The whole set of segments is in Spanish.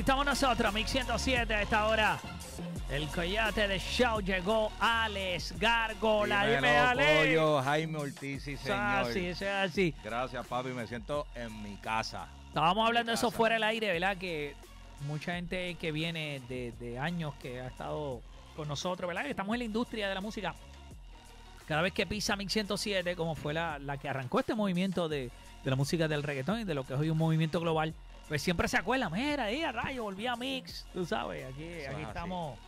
estamos nosotros, Mix 107 a esta hora. El coyote de show llegó Alex Gargola Dime, Alex. Jaime Ortiz señor. así, así. Gracias, papi. Me siento en mi casa. Estábamos hablando de eso fuera del aire, ¿verdad? Que mucha gente que viene de, años que ha estado con nosotros, ¿verdad? Que estamos en la industria de la música. Cada vez que pisa Mix 107, como fue la, que arrancó este movimiento de, de la música del reggaetón y de lo que es hoy un movimiento global pues siempre se acuerda, mira, a rayo, volví a Mix, tú sabes, aquí, aquí estamos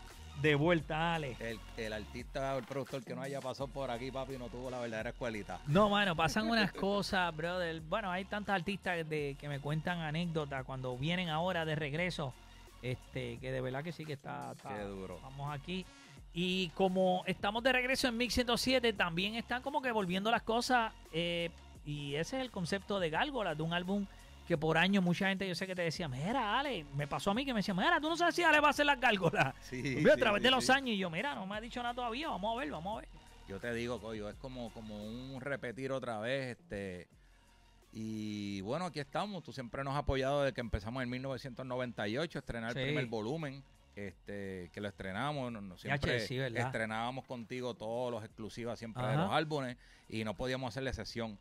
de vuelta, Ale. El, el, artista, el productor que no haya pasado por aquí, papi, no tuvo la verdadera escuelita. No, bueno, pasan unas cosas, brother. Bueno, hay tantas artistas de, que me cuentan anécdotas cuando vienen ahora de regreso, este, que de verdad que sí que está, Qué duro. Vamos aquí. Y como estamos de regreso en Mix 107, también están como que volviendo las cosas. Eh, y ese es el concepto de Gálgola, de un álbum que por años mucha gente yo sé que te decía, mira, Ale, me pasó a mí que me decía, mira, tú no sabes si Ale va a hacer las gárgolas. a través de los años y yo, mira, no me ha dicho nada todavía, vamos a ver, vamos a ver. Yo te digo, Coyo, es como, como un repetir otra vez, este... Y bueno, aquí estamos, tú siempre nos has apoyado desde que empezamos en 1998, a estrenar el primer volumen, este que lo estrenamos, siempre estrenábamos contigo todos los exclusivos siempre de los álbumes y no podíamos hacerle sesión.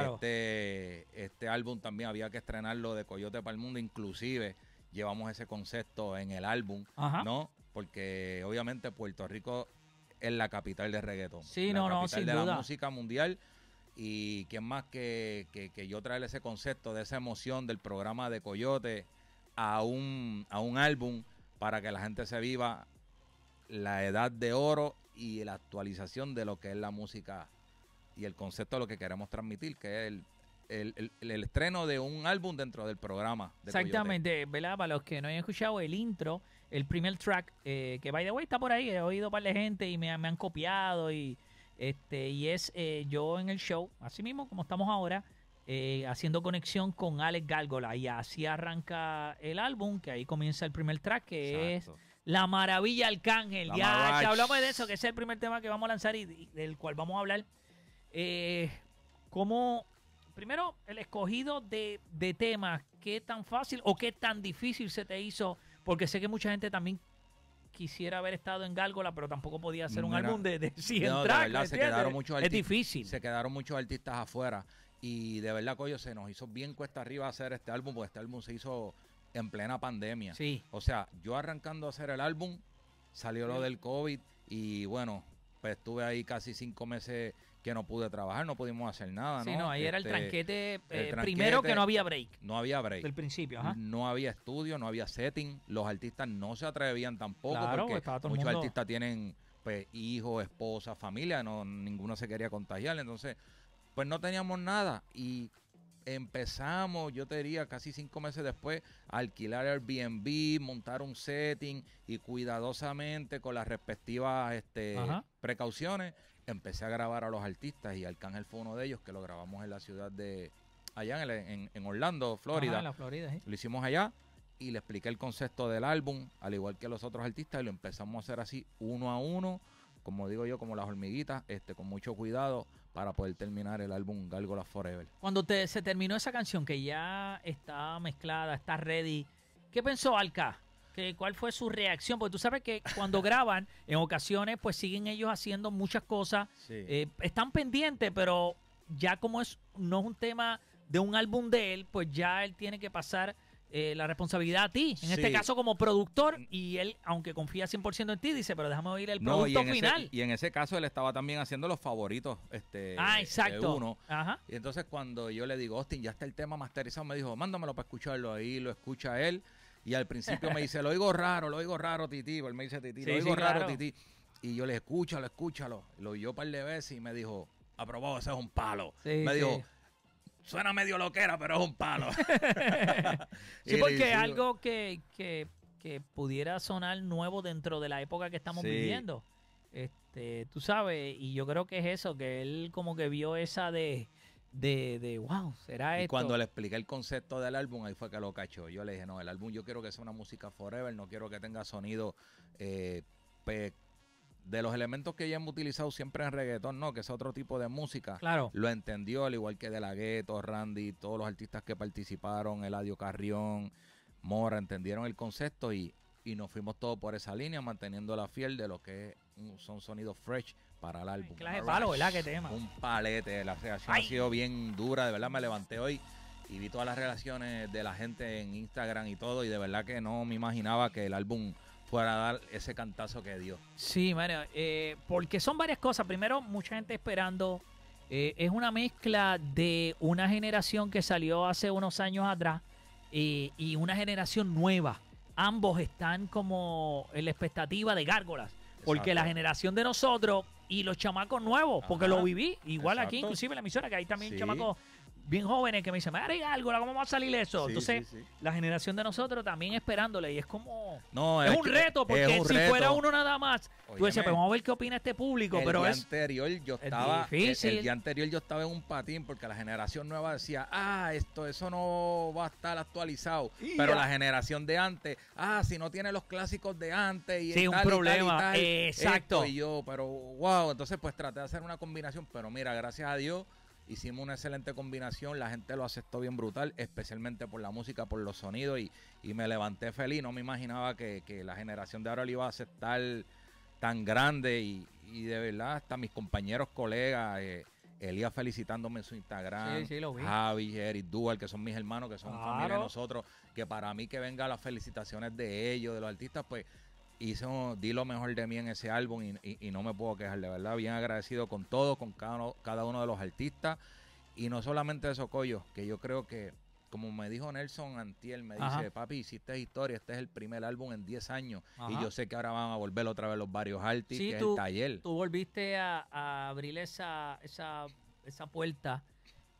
Este, este álbum también había que estrenarlo de Coyote para el Mundo, inclusive llevamos ese concepto en el álbum, ¿no? Porque obviamente Puerto Rico es la capital de reggaetón. Sí, la no, de la música mundial. Y quién más que, yo traer ese concepto, de esa emoción del programa de Coyote a un, a un álbum para que la gente se viva la edad de oro y la actualización de lo que es la música y el concepto de lo que queremos transmitir, que es el, estreno de un álbum dentro del programa. Exactamente, ¿verdad? Para los que no hayan escuchado el intro, el primer track, eh, que by the way está por ahí, he oído para la gente y me, han copiado y, este, y es eh, yo en el show, así mismo como estamos ahora, eh, haciendo conexión con Alex Gálgola. Y así arranca el álbum, que ahí comienza el primer track, que es La Maravilla Arcángel. ya, hablamos de eso, que es el primer tema que vamos a lanzar y del cual vamos a hablar eh, ¿Cómo, primero, el escogido de, temas, qué tan fácil o qué tan difícil se te hizo? Porque sé que mucha gente también quisiera haber estado en Gálgola, pero tampoco podía hacer un álbum de, de 100 de verdad, se quedaron muchos es difícil. Se quedaron muchos artistas afuera. Y de verdad, Coyo, se nos hizo bien cuesta arriba hacer este álbum, porque este álbum se hizo en plena pandemia. Sí. O sea, yo arrancando a hacer el álbum, salió lo del COVID y bueno, pues estuve ahí casi cinco meses que no pude trabajar, no pudimos hacer nada. Sí, no, ahí era el este, eh, tranquete, Primero que no había break. No había break. Del principio, ajá. No había estudio, no había setting. Los artistas no se atrevían tampoco claro, porque muchos artistas tienen pues, hijos, esposas, familia, no, ninguno se quería contagiar. Entonces, pues no teníamos nada. Y empezamos, yo te diría, casi cinco meses después, a alquilar Airbnb, montar un setting y cuidadosamente con las respectivas este, precauciones, empecé a grabar a los artistas y alcángel fue uno de ellos que lo grabamos en la ciudad de, allá en, Orlando, Florida. la Florida Lo hicimos allá y le expliqué el concepto del álbum, al igual que los otros artistas, y lo empezamos a hacer así, uno a uno, como digo yo, como las hormiguitas, este, con mucho cuidado para poder terminar el álbum la Forever. Cuando te, se terminó esa canción que ya está mezclada, está ready, ¿qué pensó Alca? ¿Qué, ¿Cuál fue su reacción? Porque tú sabes que cuando graban, en ocasiones, pues siguen ellos haciendo muchas cosas. Eh, están pendientes, pero ya como es, no es un tema de un álbum de él, pues ya él tiene que pasar eh, la responsabilidad a ti, en este caso como productor, y él, aunque confía 100% en ti, dice, pero déjame oír el producto final. y en ese caso él estaba también haciendo los favoritos este, ah, exacto. uno. Ajá. Y entonces cuando yo le digo, Austin, ya está el tema masterizado, me dijo, mándamelo para escucharlo ahí, lo escucha él. Y al principio me dice, lo oigo raro, lo oigo raro, Titi. Él me dice, Titi, lo oigo raro, Titi. Y yo le escúchalo, escúchalo. Lo oyó un par de veces y me dijo, aprobado, ese es un palo. me dijo Suena medio loquera, pero es un palo. sí, porque algo que, que, que, pudiera sonar nuevo dentro de la época que estamos viviendo. Este, tú sabes, y yo creo que es eso, que él como que vio esa de, de, de wow, será y cuando le expliqué el concepto del álbum, ahí fue que lo cachó. Yo le dije, no, el álbum yo quiero que sea una música forever, no quiero que tenga sonido eh, de los elementos que ya hemos utilizado siempre en reggaetón, ¿no? Que es otro tipo de música. Claro. Lo entendió, al igual que De La Gueto, Randy, todos los artistas que participaron, Eladio Carrión, Mora, entendieron el concepto y, nos fuimos todos por esa línea, manteniendo la fiel de lo que son sonidos fresh para el álbum. Clase palo, ¿verdad? tema? Un palete. La reacción ha sido bien dura, de verdad. Me levanté hoy y vi todas las relaciones de la gente en Instagram y todo, y de verdad que no me imaginaba que el álbum para dar ese cantazo que dio. Sí, Mario, eh, porque son varias cosas. Primero, mucha gente esperando. Eh, es una mezcla de una generación que salió hace unos años atrás eh, y una generación nueva. Ambos están como en la expectativa de gárgolas. Porque la generación de nosotros y los chamacos nuevos, porque lo viví, igual aquí, inclusive en la emisora, que hay también chamaco. chamacos bien jóvenes que me dicen, haré algo, ¿cómo va a salir eso? Entonces, la generación de nosotros también esperándole y es como... es, un reto, porque si fuera uno nada más, tú decías, pero pues vamos a ver qué opina este público. El pero día anterior yo estaba... el, anterior yo estaba en un patín porque la generación nueva decía, ah, esto, eso no va a estar actualizado. pero la generación de antes, ah, si no tiene los clásicos de antes y... Sí, un problema, exacto. y yo, pero wow, entonces pues traté de hacer una combinación, pero mira, gracias a Dios... Hicimos una excelente combinación, la gente lo aceptó bien brutal, especialmente por la música, por los sonidos y, me levanté feliz. No me imaginaba que, la generación de ahora lo iba a aceptar tan grande y, de verdad hasta mis compañeros, colegas. Eh, iba felicitándome en su Instagram. Sí, sí, lo vi. Javi, Eric Dual, que son mis hermanos, que son familia de nosotros. Que para mí que vengan las felicitaciones de ellos, de los artistas, pues hice di lo mejor de mí en ese álbum y, no me puedo quejar, de verdad. Bien agradecido con todo, con cada uno, cada uno de los artistas. Y no solamente de Socollo, que yo creo que, como me dijo Nelson Antiel, me dice, papi, hiciste historia, este es el primer álbum en 10 años. Y yo sé que ahora van a volver otra vez los varios artistas, sí, Tú volviste a, a abrir esa, esa, esa puerta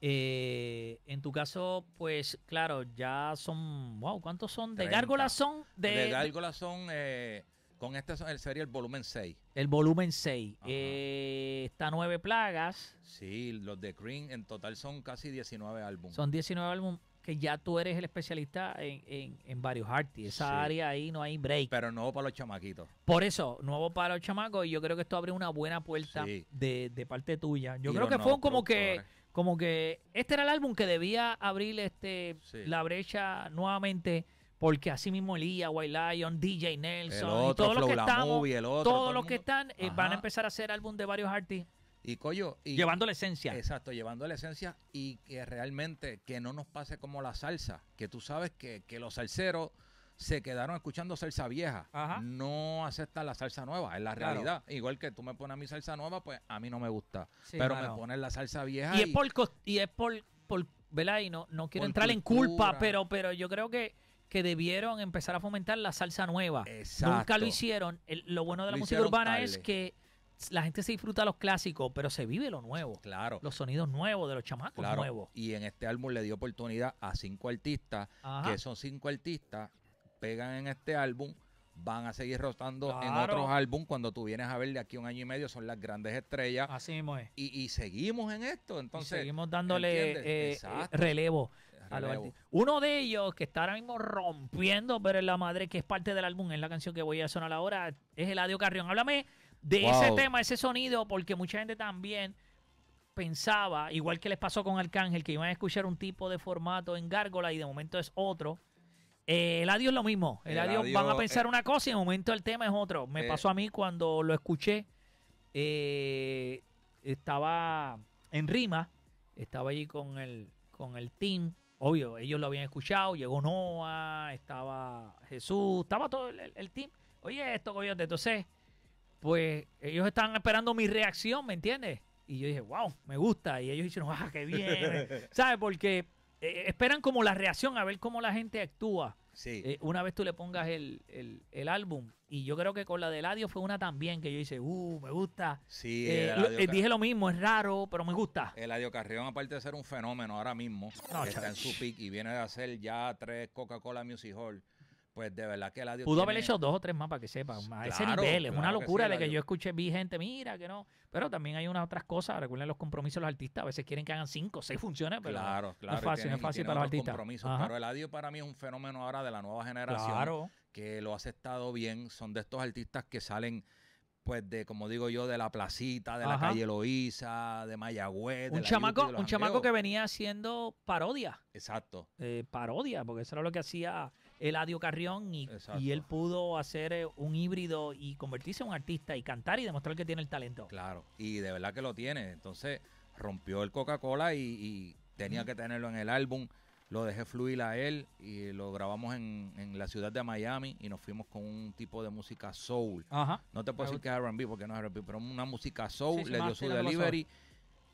eh, en tu caso, pues claro, ya son. ¡Wow! ¿Cuántos son? ¿De Gargola son? De, de eh, este son. con esta serie el volumen 6. El volumen 6. Eh, está nueve plagas. Sí, los de Green en total son casi 19 álbumes. Son 19 álbumes que ya tú eres el especialista en, varios artes. Esa área ahí no hay break. Pero nuevo para los chamaquitos. Por eso, nuevo para los chamacos. Y yo creo que esto abre una buena puerta de, parte tuya. Yo creo que fue como que como que este era el álbum que debía abrir este, la brecha nuevamente porque así mismo elia White Lion, DJ Nelson, y todos los que todos todo los que están eh, van a empezar a hacer álbum de varios artistas. Y Coyo. llevando la esencia. Exacto, llevando la esencia y que realmente que no nos pase como la salsa, que tú sabes que, que los salseros se quedaron escuchando salsa vieja. No aceptan la salsa nueva, es la realidad. Igual que tú me pones a mi salsa nueva, pues a mí no me gusta. pero me pones la salsa vieja. Y, es por. Y es por, por no, no quiero entrar en culpa, pero, pero yo creo que que debieron empezar a fomentar la salsa nueva. Nunca lo hicieron. lo bueno de la música urbana es que la gente se disfruta los clásicos, pero se vive lo nuevo. Claro. Los sonidos nuevos de los chamacos nuevos. Y en este álbum le dio oportunidad a cinco artistas, que son cinco artistas pegan en este álbum van a seguir rotando en otros álbumes cuando tú vienes a ver de aquí un año y medio son las grandes estrellas así mismo es y, seguimos en esto entonces seguimos dándole eh, relevo, a uno de ellos que está ahora mismo rompiendo pero es la madre que es parte del álbum es la canción que voy a sonar ahora es El Eladio Carrión háblame de ese tema ese sonido porque mucha gente también pensaba igual que les pasó con Arcángel que iban a escuchar un tipo de formato en Gárgola y de momento es otro el adiós es lo mismo. El, adiós, van a pensar una cosa y en un momento el tema es otro. Me eh. pasó a mí cuando lo escuché. Eh, estaba en Rima. Estaba allí con el, con el team. Obvio, ellos lo habían escuchado. Llegó Noah, estaba Jesús, estaba todo el, team. Oye, esto, Entonces, pues ellos estaban esperando mi reacción, ¿me entiendes? Y yo dije, wow, me gusta. Y ellos dijeron, ah, qué bien. ¿Sabes? Porque eh, esperan como la reacción, a ver cómo la gente actúa. Eh, una vez tú le pongas el, álbum. Y yo creo que con la del Adio fue una también que yo hice, uh, me gusta. Sí, eh, dije lo mismo, es raro, pero me gusta. el Eladio Carrión, aparte de ser un fenómeno ahora mismo, está en su pick y viene de hacer ya tres Coca-Cola Music Hall pues de verdad que el adiós... Pudo haber hecho dos o tres más para que sepan. ese nivel. Es una locura de que yo escuché, vi gente, mira, que no. Pero también hay unas otras cosas. Recuerden los compromisos de los artistas. A veces quieren que hagan cinco, seis funciones, pero claro, claro. es fácil, es fácil para los artistas. Pero el para mí es un fenómeno ahora de la nueva generación. Que lo ha aceptado bien. Son de estos artistas que salen pues de, como digo yo, de la placita, de la calle Loíza, de Mayagüez. De un chamaco, un chamaco que venía haciendo parodia. Exacto. Eh, parodia, porque eso era lo que hacía Eladio Carrión y, él pudo hacer eh, un híbrido y convertirse en un artista y cantar y demostrar que tiene el talento. Claro, y de verdad que lo tiene. Entonces rompió el Coca-Cola y, tenía que tenerlo en el álbum. Lo dejé fluir a él y lo grabamos en, la ciudad de Miami y nos fuimos con un tipo de música soul. No te puedo decir que es RB porque no es RB, pero una música soul, le dio su delivery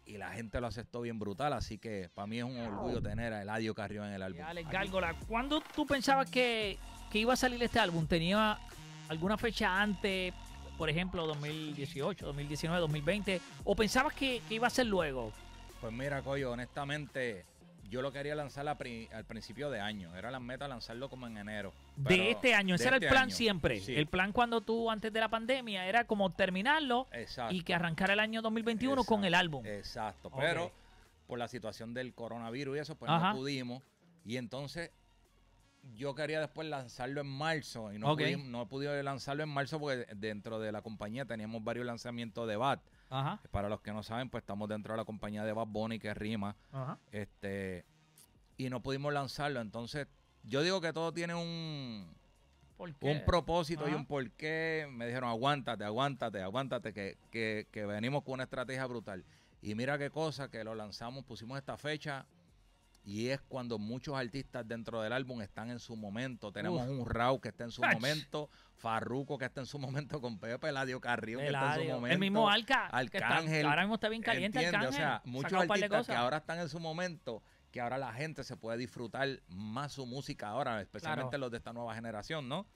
y la gente lo aceptó bien brutal, así que para mí es un orgullo tener a Eladio Carrión en el álbum. Alex Gárgola, ¿cuándo tú pensabas que, que iba a salir este álbum? ¿Tenía alguna fecha antes, por ejemplo, 2018, 2019, 2020? ¿O pensabas que, que iba a ser luego? Pues mira, Coyo, honestamente yo lo quería lanzar al principio de año. Era la meta lanzarlo como en enero. De este año, ese era el este plan siempre. El plan cuando tú, antes de la pandemia, era como terminarlo y que arrancar el año 2021 con el álbum. Exacto, pero por la situación del coronavirus y eso, pues no pudimos. Y entonces yo quería después lanzarlo en marzo y no, no he podido lanzarlo en marzo porque dentro de la compañía teníamos varios lanzamientos de BAT. Eh, para los que no saben, pues estamos dentro de la compañía de Bad Bunny que rima. Este, y no pudimos lanzarlo. Entonces, yo digo que todo tiene un, un propósito y un porqué. Me dijeron, aguántate, aguántate, aguántate, que, que, que venimos con una estrategia brutal. Y mira qué cosa, que lo lanzamos, pusimos esta fecha, y es cuando muchos artistas dentro del álbum están en su momento. Tenemos un Rau que está en su momento, Farruco que está en su momento con Pepe, Ladio Carrión que está en su momento. El mismo Alca. Arcángel. ahora mismo está bien caliente Arcángel. O sea, muchos artistas que ahora están en su momento que ahora la gente se puede disfrutar más su música ahora, especialmente los de esta nueva generación, ¿no?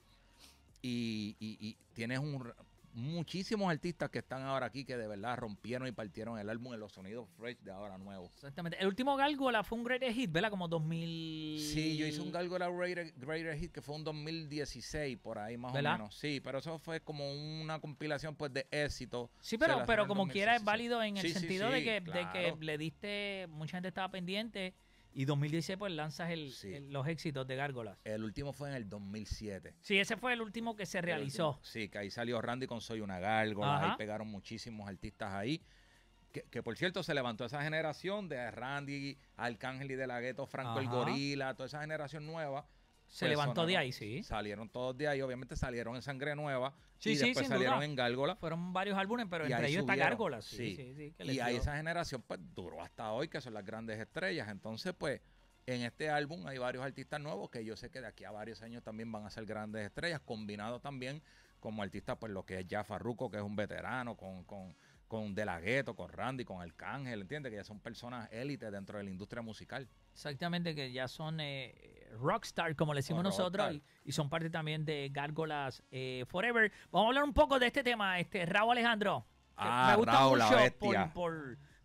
y, tienes un muchísimos artistas que están ahora aquí que de verdad rompieron y partieron el álbum en los sonidos fresh de ahora nuevo. Exactamente. El último la fue un greater hit, ¿verdad? Como 2000. Sí, yo hice un galgo greater, greater hit que fue un 2016 por ahí más o menos. Sí, pero eso fue como una compilación pues de éxito. Sí, pero, pero como quiera es válido en el sentido de, que, de que le diste, mucha gente estaba pendiente. Y 2016 pues lanzas los éxitos de Gárgolas. El último fue en el 2007. Sí, ese fue el último que se realizó. Sí, que ahí salió Randy con Soy una gárgola. Ahí pegaron muchísimos artistas ahí. Que, por cierto se levantó esa generación de Randy, Arcángel y de la Gueto, Franco el Gorila, toda esa generación nueva. Pues Se levantó de ahí, sí. Salieron todos de ahí, obviamente salieron en Sangre Nueva sí, y después salieron en Gárgola. Fueron varios álbumes, pero entre ellos está Gárgola, sí. sí. sí y ahí esa generación pues duró hasta hoy, que son las grandes estrellas. Entonces, pues, en este álbum hay varios artistas nuevos que yo sé que de aquí a varios años también van a ser grandes estrellas, combinados también como artistas, pues lo que es Jafarruco, que es un veterano, con, con, con De La Gueto, con Randy, con Arcángel, ¿entiendes? Que ya son personas élites dentro de la industria musical. Exactamente, que ya son eh, rockstar, como le decimos nosotros, y, son parte también de Gárgolas eh, Forever. Vamos a hablar un poco de este tema, este Raúl Alejandro. Ah, me gusta mucho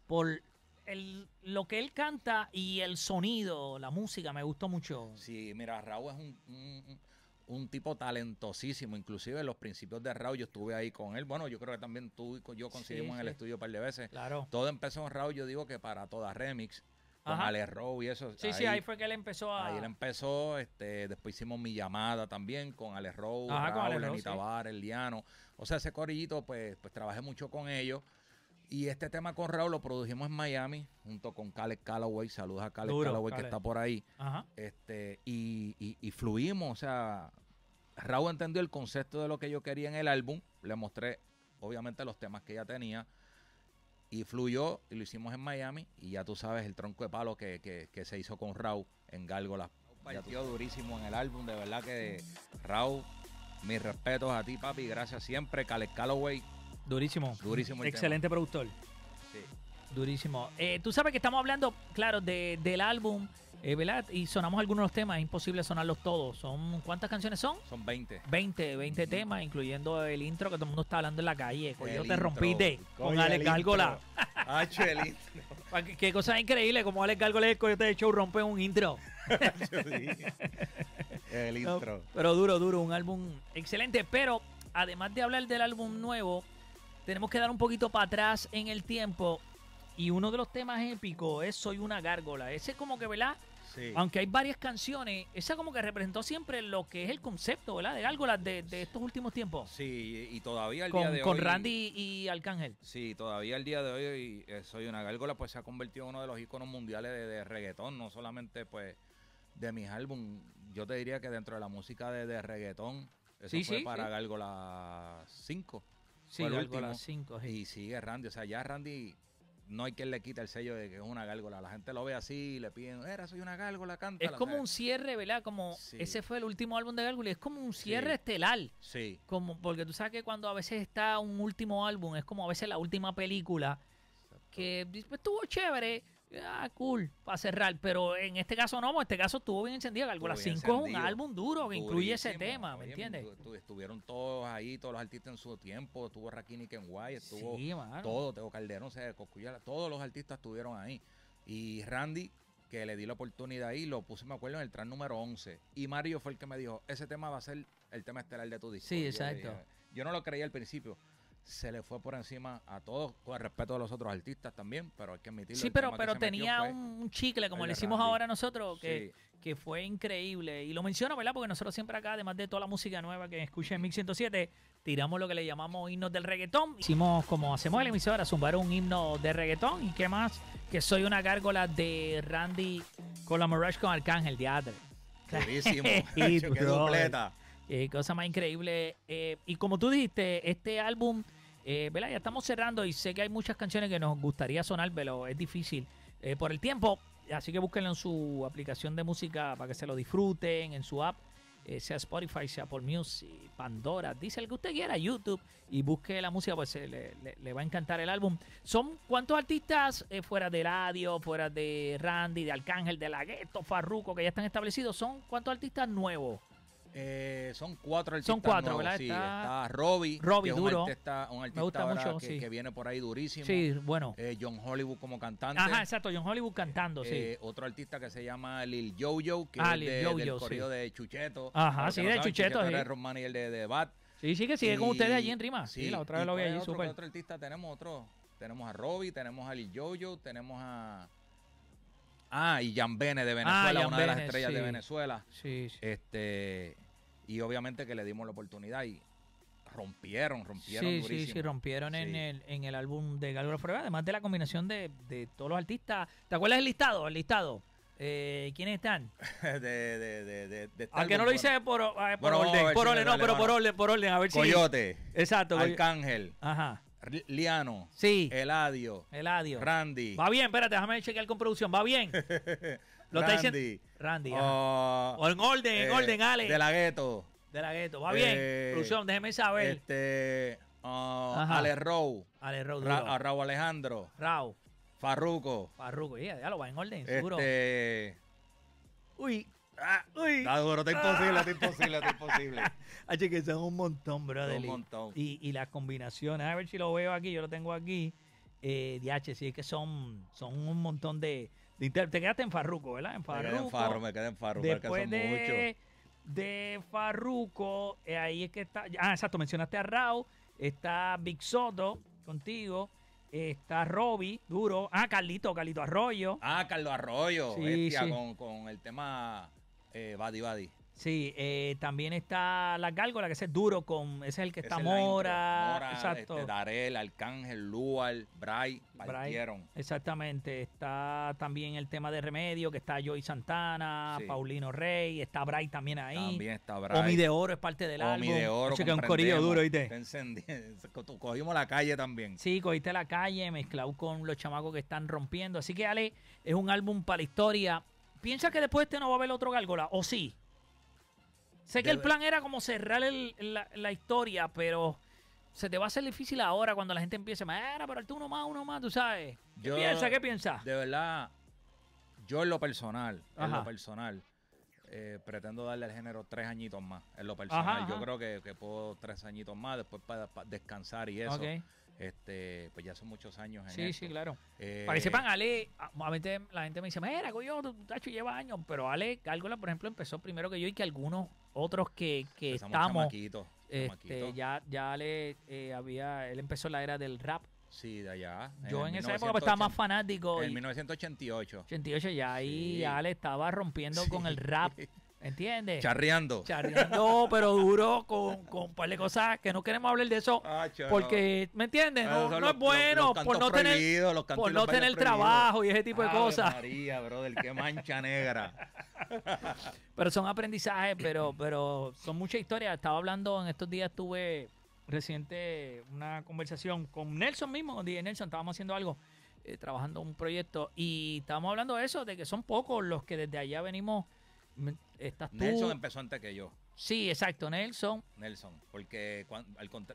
por, el, lo que él canta y el sonido, la música, me gustó mucho. Sí, mira, Raúl es un, un, tipo talentosísimo. Inclusive en los principios de Raúl yo estuve ahí con él. Bueno, yo creo que también tú y yo conseguimos en el estudio un par de veces. Claro. Todo empezó en Raúl, yo digo que para todas remix con Ale Rowe y eso. Sí, sí, ahí fue que él empezó a. Ahí él empezó, este, después hicimos mi llamada también con Ale Rowe, con Raúl, Anita Bar, el Liano. O sea, ese corillito, pues, pues trabajé mucho con ellos. Y este tema con Raúl lo produjimos en Miami junto con Caleb Calloway. Saludos a Caleb Calloway que está por ahí. Este, y, fluimos. O sea, Raúl entendió el concepto de lo que yo quería en el álbum. Le mostré, obviamente, los temas que ella tenía y fluyó y lo hicimos en Miami y ya tú sabes el tronco de palo que, se hizo con Raúl en ha Partió durísimo en el álbum, de verdad que Raúl, mis respetos a ti papi, gracias siempre, Caleb Calloway. Durísimo. Durísimo. Excelente productor. Sí. Durísimo. Eh, tú sabes que estamos hablando, claro, de, del álbum eh, ¿verdad? Y sonamos algunos temas, es imposible sonarlos todos. ¿Son ¿Cuántas canciones son? Son 20. 20, 20 temas, incluyendo el intro que todo el mundo está hablando en la calle. yo te rompiste con Alex Gárgola. ¡Ah, el intro. Qué cosa increíble, como Alex Gárgola y yo te he hecho rompe un intro. el intro. pero duro, duro, un álbum excelente. Pero además de hablar del álbum nuevo, tenemos que dar un poquito para atrás en el tiempo. Y uno de los temas épicos es Soy una gárgola. Ese es como que, ¿verdad? Aunque hay varias canciones, esa como que representó siempre lo que es el concepto, ¿verdad? De Gárgolas de, estos últimos tiempos. Sí, y todavía el con, día de hoy. Con Randy y Arcángel. Sí, todavía el día de hoy Soy una Gárgola pues se ha convertido en uno de los iconos mundiales de, reggaetón, no solamente pues de mis álbumes. Yo te diría que dentro de la música de, reggaetón, eso fue para Gárgola 5. Sí, Gárgolas 5. Y sigue Randy, o sea, ya Randy no hay quien le quita el sello de que es una gárgola. La gente lo ve así y le piden, era, soy una gárgola, canta. Es como un cierre, ¿verdad? Como ese fue el último álbum de Gárgola, es como un cierre estelar. Sí. Como, porque tú sabes que cuando a veces está un último álbum, es como a veces la última película, que pues, estuvo chévere, Ah, cool, para cerrar. Pero en este caso no, en este caso estuvo bien encendido Galgola 5 es un álbum duro que incluye ese tema, ¿me entiendes? Estuvieron todos ahí, todos los artistas en su tiempo. Estuvo Rakini Kenway, estuvo todo, tengo Calderón, todos los artistas estuvieron ahí. Y Randy, que le di la oportunidad ahí, lo puse, me acuerdo, en el track número 11. Y Mario fue el que me dijo, ese tema va a ser el tema estelar de tu disco. Sí, exacto. Yo, yo no lo creía al principio, se le fue por encima a todos, con el respeto de los otros artistas también, pero hay que admitirlo. Sí, pero, pero tenía un chicle, como le hicimos ahora nosotros, que, que fue increíble. Y lo menciono, ¿verdad? Porque nosotros siempre acá, además de toda la música nueva que escuché en 1107 tiramos lo que le llamamos himnos del reggaetón. Hicimos, como hacemos en la emisora, zumbar un himno de reggaetón. ¿Y qué más? Que soy una gárgola de Randy con la Mirage con Arcángel, teatro Clarísimo. ¡Qué cosa más increíble. Eh, y como tú dijiste, este álbum eh, Ya estamos cerrando y sé que hay muchas canciones que nos gustaría sonar, pero es difícil eh, por el tiempo. Así que búsquenlo en su aplicación de música para que se lo disfruten, en su app, eh, sea Spotify, sea Apple Music, Pandora, dice el que usted quiera, YouTube, y busque la música, pues le, le, va a encantar el álbum. ¿Son cuántos artistas eh, fuera de radio, fuera de Randy, de Arcángel, de Lagueto, Farruco, que ya están establecidos? ¿Son cuántos artistas nuevos? Eh, son cuatro artistas. Son cuatro, ¿verdad? Sí, está, Roby Robbie. duro. Un artista, un artista Me gusta mucho, que, que, viene por ahí durísimo. Sí, bueno. Eh, John Hollywood como cantante. Ajá, exacto, John Hollywood cantando, sí. Eh, otro artista que se llama Lil Jojo, que ah, es de, Jojo, del sí. de Chucheto. Ajá, sí, el de saben, y el de, Bat. Sí, sí, que sigue con ustedes allí en Rima. Sí, la otra vez lo vi pues, allí, súper. otro artista tenemos? Otro. Tenemos a Robbie, tenemos a Lil Jojo, tenemos a... Ah, y Jan Bene de ah, Venezuela, una de las estrellas de Venezuela. Sí, sí. Este, y obviamente que le dimos la oportunidad y rompieron, rompieron sí, durísimo. Sí, sí, rompieron En, el, en el álbum de Galgo además de la combinación de, de, todos los artistas. ¿Te acuerdas el listado? El listado. Eh, ¿Quiénes están? de, de, de, de, de este ¿A que no lo hice por, ah, por orden? Por orden, no, pero por orden, por a ver si. Coyote. Exacto. Arcángel. Ajá. Liano. Sí. Eladio. Eladio. Randy. Va bien, espérate, déjame chequear con producción. Va bien. Lo Randy. Randy. Ah. o en orden, en eh, orden, Ale. De la gueto. De la gueto. Va bien. inclusión eh, déjeme saber. Este. Ah, Ale Row. Ale Row. Ra Raúl Alejandro. Raúl. Farruco. Farruco, ya lo va en orden, este... seguro. Uy. Ah, uy. Está duro, está imposible, está imposible, está imposible. Ay, que son un montón, brother. Un montón. Y, y, las combinaciones, a ver si lo veo aquí, yo lo tengo aquí. Eh, DH, sí, es que son, son un montón de, te quedaste en Farruco, ¿verdad? En Farruco. Me quedé en Farruco, Después de, de Farruco, eh, ahí es que está. Ah, exacto, mencionaste a Rao. Está Big Soto contigo. Está Roby, duro. Ah, Carlito, Carlito Arroyo. Ah, Carlos Arroyo. Con, con, el tema eh, Buddy Buddy. Sí, eh, también está la gárgola, que ese es duro con. Ese es el que está Mora. Mora este, exacto. Darel, Arcángel, Lual, Bray, partieron. Exactamente. Está también el tema de Remedio, que está Joy Santana, Paulino Rey, está Bray también ahí. También está Bray. Omi de Oro es parte del álbum. Omi de Oro. que un corillo duro, ¿viste? Cogimos la calle también. Sí, cogiste la calle, mezclado con los chamacos que están rompiendo. Así que, Ale, es un álbum para la historia. ¿Piensa que después de este no va a haber otro gárgola? ¿O sí? Sé que el plan era como cerrar la, historia, pero se te va a hacer difícil ahora cuando la gente empiece. pero tú uno más, uno más, tú sabes. ¿Qué piensa? ¿Qué piensa? De verdad, yo en lo personal, en lo personal, eh, pretendo darle al género tres añitos más. En lo personal, yo creo que, puedo tres añitos más, después para, descansar y eso. Okay. Este, pues ya son muchos años Sí, sí, claro. parece eh, Para Ale, a la gente me dice, mira, coño, tu tacho lleva años, pero Ale la por ejemplo, empezó primero que yo y que algunos otros que, que estamos. Este, ya, ya Ale eh, había, él empezó la era del rap. Sí, de allá. Yo en, esa época pues, estaba más fanático. En 1988. 88 ya ahí Ale estaba rompiendo con el rap. ¿Entiendes? Charreando. Charreando, pero duro con, un par de cosas que no queremos hablar de eso. porque, ¿me entiendes? Ah, no, es bueno por no tener, trabajo y ese tipo de cosas. María, qué mancha negra. pero son aprendizajes, pero, pero son mucha historia Estaba hablando en estos días, tuve reciente una conversación con Nelson mismo, con Nelson, estábamos haciendo algo. Eh, trabajando un proyecto y estábamos hablando de eso, de que son pocos los que desde allá venimos Nelson empezó antes que yo. Sí, exacto, Nelson. Nelson, porque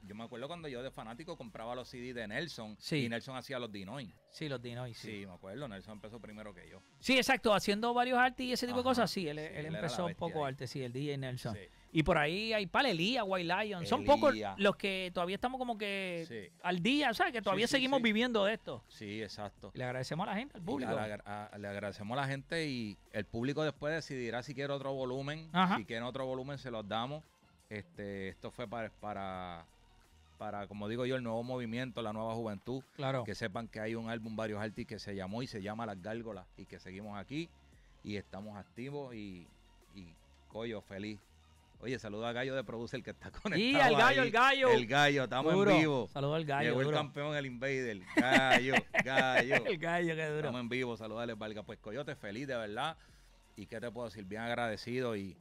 yo me acuerdo cuando yo de fanático compraba los CD de Nelson y Nelson hacía los Dinoin. Sí, los Dinois. Sí. sí. me acuerdo. Nelson empezó primero que yo. Sí, exacto. Haciendo varios artes y ese tipo de cosas. Sí, él, empezó un poco antes, arte, sí, el DJ Nelson. Y por ahí hay Pal White Lion. Son pocos los que todavía estamos como que al día, o sea, que todavía seguimos viviendo de esto. Sí, exacto. Le agradecemos a la gente, al público. Le, agradecemos a la gente y el público después decidirá si quiere otro volumen. Ajá. Si en otro volumen, se los damos. Este, esto fue para para, como digo yo, el nuevo movimiento, la nueva juventud. Claro. Que sepan que hay un álbum, varios artistas que se llamó y se llama Las Gárgolas y que seguimos aquí y estamos activos y, y feliz. Oye, saludo a Gallo de Producer que está conectado. Y al Gallo, el Gallo. El Gallo, estamos en vivo. Saludo al Gallo. Llegó el campeón, el Invader. Gallo, Gallo. el Gallo, que duro. Estamos en vivo, saludales, Valga. Pues Coyote, feliz de verdad. ¿Y qué te puedo decir? Bien agradecido y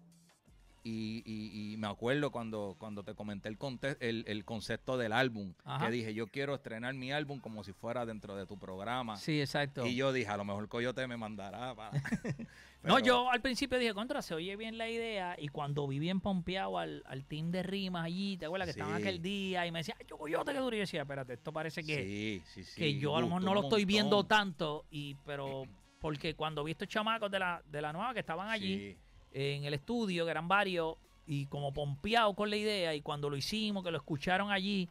y, me acuerdo cuando, cuando te comenté el, el, concepto del álbum, que dije, yo quiero estrenar mi álbum como si fuera dentro de tu programa. Sí, exacto. Y yo dije, a lo mejor Coyote me mandará. no, yo al principio dije, contra, se oye bien la idea. Y cuando vi bien pompeado al, team de rimas allí, ¿te acuerdas que estaban aquel día? Y me decía, yo Coyote, qué duro. Y yo decía, espérate, esto parece que, que yo a lo mejor no lo estoy viendo tanto, y pero porque cuando vi estos chamacos de la, de la nueva que estaban allí en el estudio, que eran varios, y como pompeado con la idea, y cuando lo hicimos, que lo escucharon allí,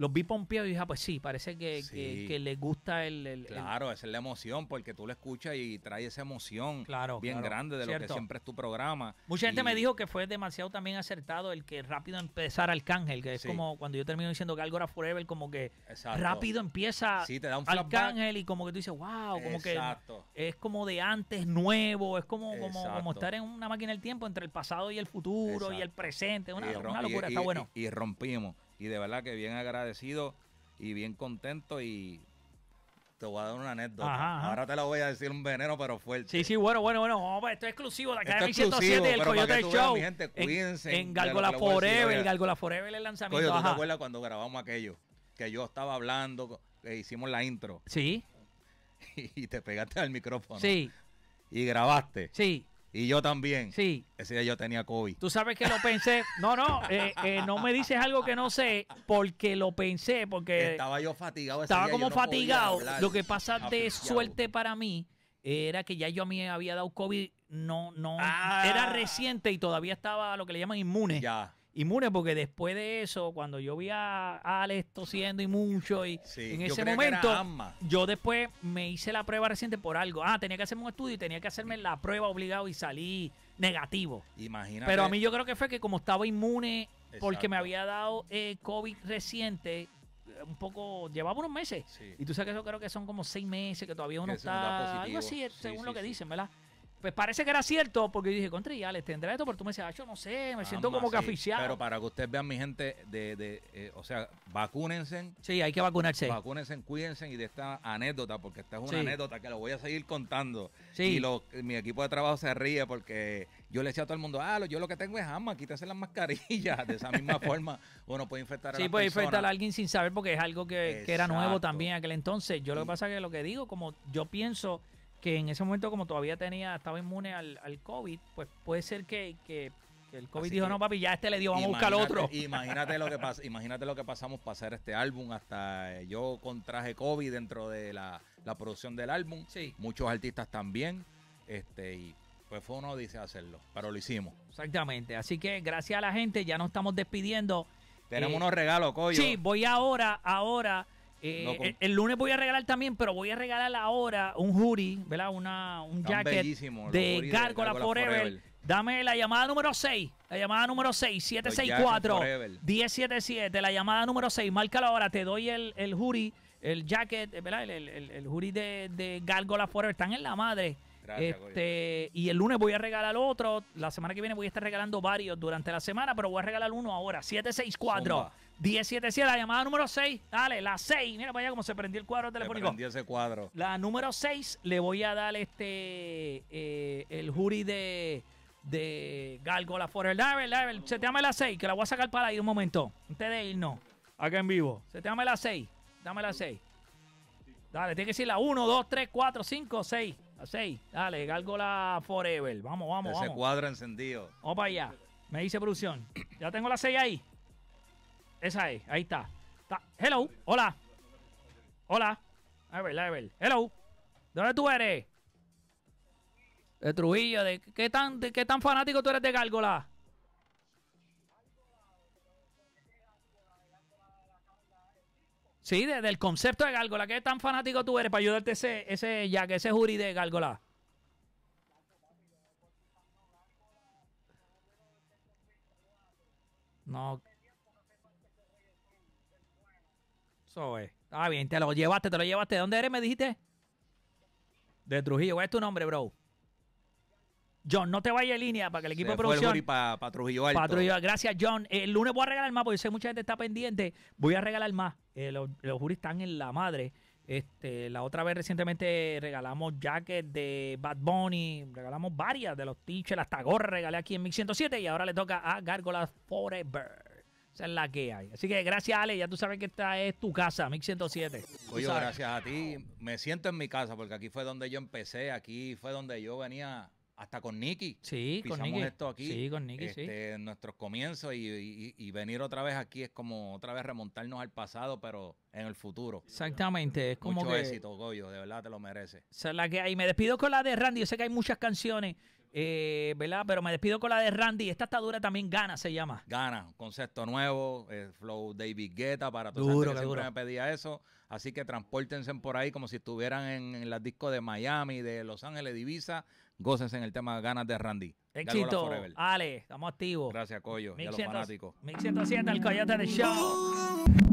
los vi pompeados y dije, ah, pues sí, parece que, le gusta el, Claro, esa es la emoción, porque tú le escuchas y trae esa emoción bien grande de lo que siempre es tu programa. Mucha gente me dijo que fue demasiado también acertado el que rápido empezara Arcángel, que es como cuando yo termino diciendo que algo era forever, como que rápido empieza Arcángel y como que tú dices, wow, como que es como de antes, nuevo, es como, como, estar en una máquina del tiempo entre el pasado y el futuro y el presente, una, locura, está bueno. y rompimos. Y de verdad que bien agradecido y bien contento y te voy a dar una anécdota. Ahora te la voy a decir un veneno, pero fuerte. Sí, sí, bueno, bueno, bueno. Pues, esto es exclusivo de Academy de 107 del Coyote Show. En, en Galgola Forever, en Galgola Forever el lanzamiento. Coyo, ¿tú te acuerdas cuando grabamos aquello? Que yo estaba hablando, que hicimos la intro. Sí. Y te pegaste al micrófono. Sí. Y grabaste. Sí. Y yo también. Sí. Ese día yo tenía COVID. Tú sabes que lo pensé. No, no, eh, eh, no me dices algo que no sé porque lo pensé, porque... Estaba yo fatigado. estaba como fatigado. lo que pasa de suerte para mí era que ya yo a mí había dado COVID, no, no. Ah. Era reciente y todavía estaba lo que le llaman inmune. Ya inmune, porque después de eso, cuando yo vi a Alex tosiendo y mucho, y en ese momento, yo después me hice la prueba reciente por algo. Ah, tenía que hacerme un estudio y tenía que hacerme la prueba obligado y salí negativo. Imagínate. Pero a mí yo creo que fue que como estaba inmune, porque me había dado eh, COVID reciente, eh, un poco, llevaba unos meses. Y tú sabes que eso creo que son como seis meses, que todavía uno está, algo así, según lo que dicen, ¿verdad? pues parece que era cierto, porque yo dije, contra, ya les tendrá esto, pero tú me decías, ah, yo no sé, me siento como que aficiado. Pero para que ustedes vean, mi gente, de, de eh, o sea, vacúnense. Sí, hay que vacunarse. Vacúnense, cuídense y de esta anécdota, porque esta es una anécdota que lo voy a seguir contando. Y lo, mi equipo de trabajo se ríe porque yo le decía a todo el mundo, ah, yo lo que tengo es ama, quítese las mascarillas. De esa misma forma, uno puede infectar a Sí, puede infectar a alguien sin saber, porque es algo que, que era nuevo también en aquel entonces. Yo lo que pasa es que lo que digo, como yo pienso que en ese momento como todavía tenía, estaba inmune al, al COVID, pues puede ser que, el COVID dijo, no papi, ya este le dio, vamos a buscar otro. Imagínate lo que imagínate lo que pasamos para hacer este álbum, hasta eh, yo contraje COVID dentro de la, producción del álbum, muchos artistas también, este, y pues fue uno dice hacerlo, pero lo hicimos. Exactamente, así que gracias a la gente, ya nos estamos despidiendo. Tenemos eh, unos regalos, coño. Sí, voy ahora, ahora eh, el, lunes voy a regalar también, pero voy a regalar ahora un jury, ¿verdad? Una, un jacket de Gárgola Forever. Dame la llamada número 6. La llamada número 6, 764-1077. La llamada número 6. Márcalo ahora. Te doy el, el el jacket, ¿verdad? El, el, de, de Gárgola Forever. Están en la madre. Este, y el lunes voy a regalar otro. La semana que viene voy a estar regalando varios durante la semana, pero voy a regalar uno ahora. 764. 1077, la llamada número 6. Dale, la 6. Mira para allá cómo se prendió el cuadro telefónico. Se prendió ese cuadro. La número 6 le voy a dar este eh, el jury de, de Galgola Forever. Dale, dale, se te llama la 6, que la voy a sacar para ahí un momento. Antes de irnos. Acá en vivo. Se te llama la 6. Dame la 6. Dale, tiene que ser la 1, 2, 3, 4, 5, 6. La 6. Dale, Galgola Forever. Vamos, vamos, vamos. Ese cuadro encendido. Vamos para allá. Me dice producción. Ya tengo la 6 ahí. Esa es, ahí está. Hello, hola. Hola. A ver, Hello. ¿Dónde tú eres? De Trujillo, de qué tan, qué tan fanático tú eres de Gárgola. Sí, desde del concepto de Gárgola. ¿Qué tan fanático tú eres para ayudarte ese, ese Jack, ese jury de Gárgola? No, Eso es. Ah, bien, te lo llevaste, te lo llevaste. ¿De dónde eres, me dijiste? De Trujillo. ¿Cuál es tu nombre, bro? John, no te vayas en línea para que el equipo Se de producción. Para Trujillo Gracias, John. El lunes voy a regalar más, porque sé que mucha gente está pendiente. Voy a regalar más. Eh, los, los, juris están en la madre. Este, la otra vez recientemente regalamos jacket de Bad Bunny, regalamos varias de los t-shirts, hasta gorra regalé aquí en 1107. y ahora le toca a Gargolas Forever. Esa la que hay. Así que gracias, Ale. Ya tú sabes que esta es tu casa, 1107. Oye, gracias a ti. Me siento en mi casa porque aquí fue donde yo empecé. Aquí fue donde yo venía hasta con Nicky. Sí, con Nicky. esto aquí. Sí, con Nicky, este, Nuestros comienzos y, venir otra vez aquí es como otra vez remontarnos al pasado, pero en el futuro. Exactamente. como Mucho éxito, Goyo. De verdad te lo mereces. la que hay. Me despido con la de Randy. Yo sé que hay muchas canciones eh, ¿Verdad? Pero me despido con la de Randy. Esta está dura también, Gana se llama. Gana, concepto nuevo, eh, Flow David Guetta, para todos los que me pedía eso. Así que transportense por ahí como si estuvieran en, las discos de Miami, de Los Ángeles, Divisa. Gócense en el tema Ganas de Randy. Éxito, Ale, estamos activos. Gracias, Coyo, y los 1107, el Coyote de Show.